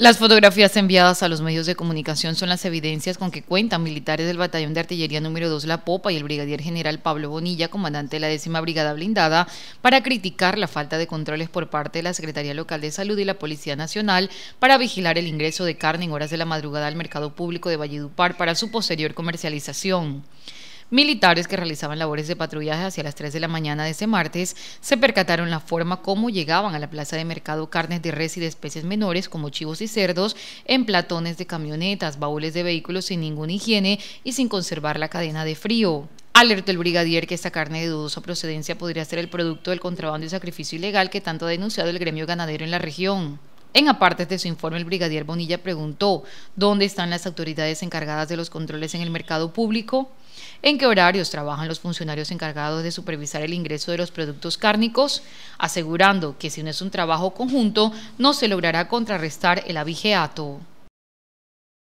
Las fotografías enviadas a los medios de comunicación son las evidencias con que cuentan militares del Batallón de Artillería número 2 La Popa y el brigadier general Pablo Bonilla, comandante de la décima Brigada Blindada, para criticar la falta de controles por parte de la Secretaría Local de Salud y la Policía Nacional para vigilar el ingreso de carne en horas de la madrugada al mercado público de Valledupar para su posterior comercialización. Militares que realizaban labores de patrullaje hacia las 3 de la mañana de ese martes se percataron la forma como llegaban a la plaza de mercado carnes de res y de especies menores como chivos y cerdos en platones de camionetas, baúles de vehículos sin ninguna higiene y sin conservar la cadena de frío. Alertó el brigadier que esta carne de dudosa procedencia podría ser el producto del contrabando y sacrificio ilegal que tanto ha denunciado el gremio ganadero en la región. En apartes de su informe, el brigadier Bonilla preguntó dónde están las autoridades encargadas de los controles en el mercado público, en qué horarios trabajan los funcionarios encargados de supervisar el ingreso de los productos cárnicos, asegurando que si no es un trabajo conjunto, no se logrará contrarrestar el abigeato.